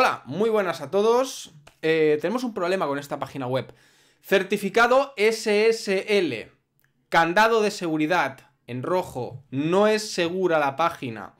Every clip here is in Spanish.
Hola, muy buenas a todos. Eh, tenemos un problema con esta página web. Certificado SSL. Candado de seguridad en rojo. No es segura la página.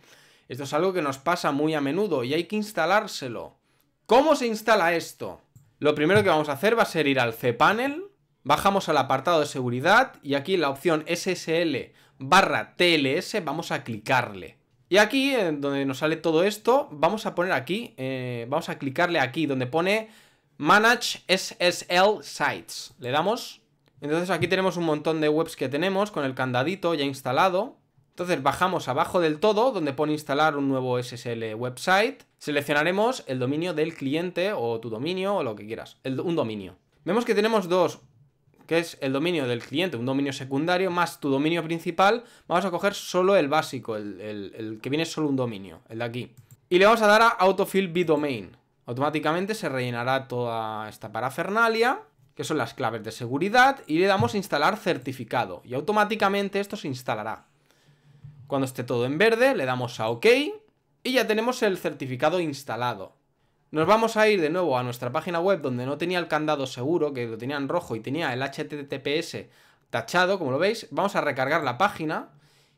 Esto es algo que nos pasa muy a menudo y hay que instalárselo. ¿Cómo se instala esto? Lo primero que vamos a hacer va a ser ir al cPanel, bajamos al apartado de seguridad y aquí en la opción SSL barra TLS vamos a clicarle. Y aquí, donde nos sale todo esto, vamos a poner aquí, eh, vamos a clicarle aquí donde pone Manage SSL Sites. Le damos. Entonces aquí tenemos un montón de webs que tenemos con el candadito ya instalado. Entonces bajamos abajo del todo, donde pone instalar un nuevo SSL website. Seleccionaremos el dominio del cliente o tu dominio o lo que quieras, un dominio. Vemos que tenemos dos, que es el dominio del cliente, un dominio secundario, más tu dominio principal, vamos a coger solo el básico, el, que viene solo un dominio, el de aquí. Y le vamos a dar a autofill Domain. Automáticamente se rellenará toda esta parafernalia, que son las claves de seguridad, y le damos instalar certificado. Y automáticamente esto se instalará. Cuando esté todo en verde, le damos a OK y ya tenemos el certificado instalado. Nos vamos a ir de nuevo a nuestra página web donde no tenía el candado seguro, que lo tenía en rojo y tenía el HTTPS tachado, como lo veis. Vamos a recargar la página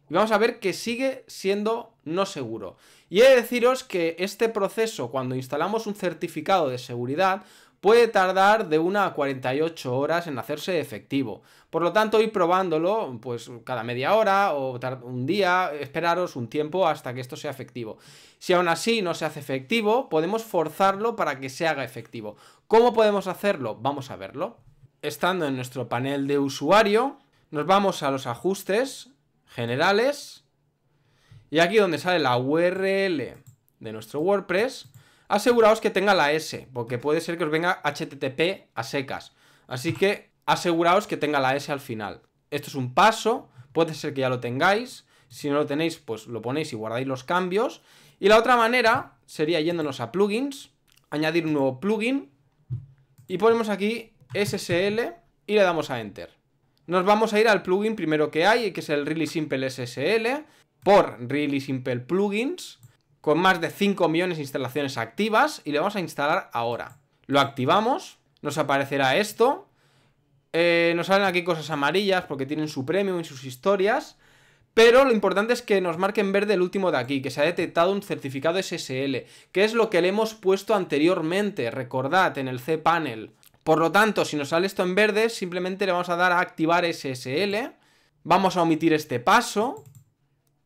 y vamos a ver que sigue siendo no seguro. Y he de deciros que este proceso, cuando instalamos un certificado de seguridad, puede tardar de una a 48 horas en hacerse efectivo. Por lo tanto, ir probándolo pues cada media hora o un día, esperaros un tiempo hasta que esto sea efectivo. Si aún así no se hace efectivo, podemos forzarlo para que se haga efectivo. ¿Cómo podemos hacerlo? Vamos a verlo. Estando en nuestro panel de usuario, nos vamos a los ajustes generales y aquí donde sale la URL de nuestro WordPress, aseguraos que tenga la S, porque puede ser que os venga HTTP a secas. Así que aseguraos que tenga la S al final. Esto es un paso, puede ser que ya lo tengáis. Si no lo tenéis, pues lo ponéis y guardáis los cambios. Y la otra manera sería yéndonos a plugins, añadir un nuevo plugin y ponemos aquí SSL y le damos a Enter. Nos vamos a ir al plugin primero que hay, que es el Really Simple SSL, por Really Simple Plugins con más de 5 millones de instalaciones activas y le vamos a instalar ahora. Lo activamos, nos aparecerá esto, eh, nos salen aquí cosas amarillas porque tienen su premium y sus historias, pero lo importante es que nos marque en verde el último de aquí, que se ha detectado un certificado SSL, que es lo que le hemos puesto anteriormente, recordad, en el cPanel. Por lo tanto, si nos sale esto en verde, simplemente le vamos a dar a activar SSL, vamos a omitir este paso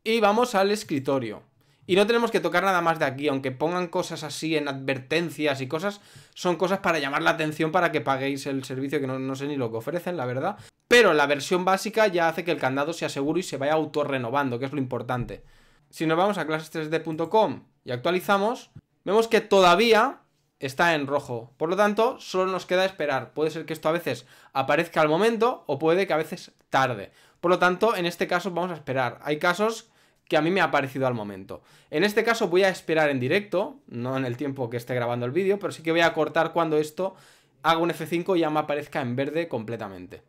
y vamos al escritorio. Y no tenemos que tocar nada más de aquí, aunque pongan cosas así en advertencias y cosas, son cosas para llamar la atención para que paguéis el servicio, que no, sé ni lo que ofrecen, la verdad. Pero la versión básica ya hace que el candado sea seguro y se vaya autorrenovando, que es lo importante. Si nos vamos a clases3d.com y actualizamos, vemos que todavía está en rojo. Por lo tanto, solo nos queda esperar. Puede ser que esto a veces aparezca al momento o puede que a veces tarde. Por lo tanto, en este caso vamos a esperar. Hay casos que a mí me ha parecido al momento. En este caso voy a esperar en directo, no en el tiempo que esté grabando el vídeo, pero sí que voy a cortar cuando esto haga un F5 y ya me aparezca en verde completamente.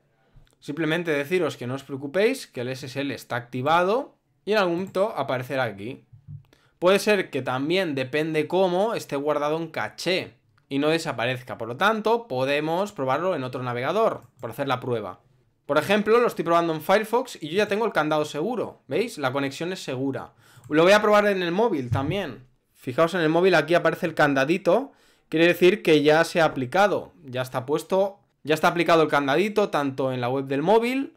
Simplemente deciros que no os preocupéis, que el SSL está activado y en algún momento aparecerá aquí. Puede ser que también, depende cómo, esté guardado en caché y no desaparezca. Por lo tanto, podemos probarlo en otro navegador, por hacer la prueba. Por ejemplo, lo estoy probando en Firefox y yo ya tengo el candado seguro. ¿Veis? La conexión es segura. Lo voy a probar en el móvil también. Fijaos en el móvil, aquí aparece el candadito. Quiere decir que ya se ha aplicado. Ya está puesto, ya está aplicado el candadito tanto en la web del móvil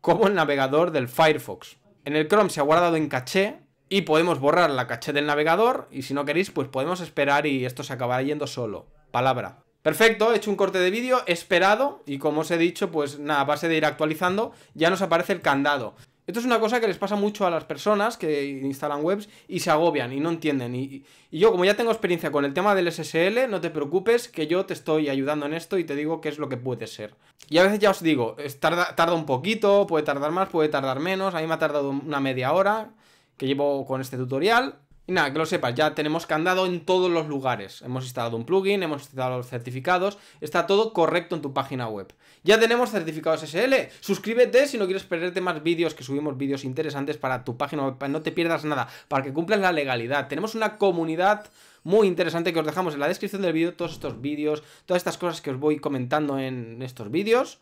como en el navegador del Firefox. En el Chrome se ha guardado en caché y podemos borrar la caché del navegador y si no queréis pues podemos esperar y esto se acabará yendo solo. Palabra. Perfecto, he hecho un corte de vídeo esperado y como os he dicho, pues nada, a base de ir actualizando, ya nos aparece el candado. Esto es una cosa que les pasa mucho a las personas que instalan webs y se agobian y no entienden. Y, yo, como ya tengo experiencia con el tema del SSL, no te preocupes que yo te estoy ayudando en esto y te digo qué es lo que puede ser. Y a veces ya os digo, tarda un poquito, puede tardar más, puede tardar menos. A mí me ha tardado una media hora que llevo con este tutorial. Y nada, que lo sepas, ya tenemos candado en todos los lugares. Hemos instalado un plugin, hemos instalado los certificados, está todo correcto en tu página web. Ya tenemos certificados SL. Suscríbete si no quieres perderte más vídeos, que subimos vídeos interesantes para tu página web, no te pierdas nada, para que cumplas la legalidad. Tenemos una comunidad muy interesante que os dejamos en la descripción del vídeo, todos estos vídeos, todas estas cosas que os voy comentando en estos vídeos,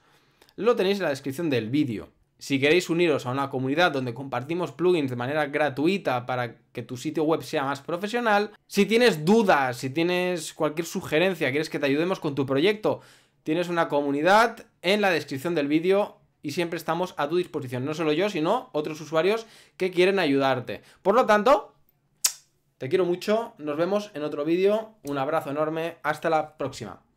lo tenéis en la descripción del vídeo. Si queréis uniros a una comunidad donde compartimos plugins de manera gratuita para que tu sitio web sea más profesional, si tienes dudas, si tienes cualquier sugerencia, quieres que te ayudemos con tu proyecto, tienes una comunidad en la descripción del vídeo y siempre estamos a tu disposición, no solo yo, sino otros usuarios que quieren ayudarte. Por lo tanto, te quiero mucho, nos vemos en otro vídeo, un abrazo enorme, hasta la próxima.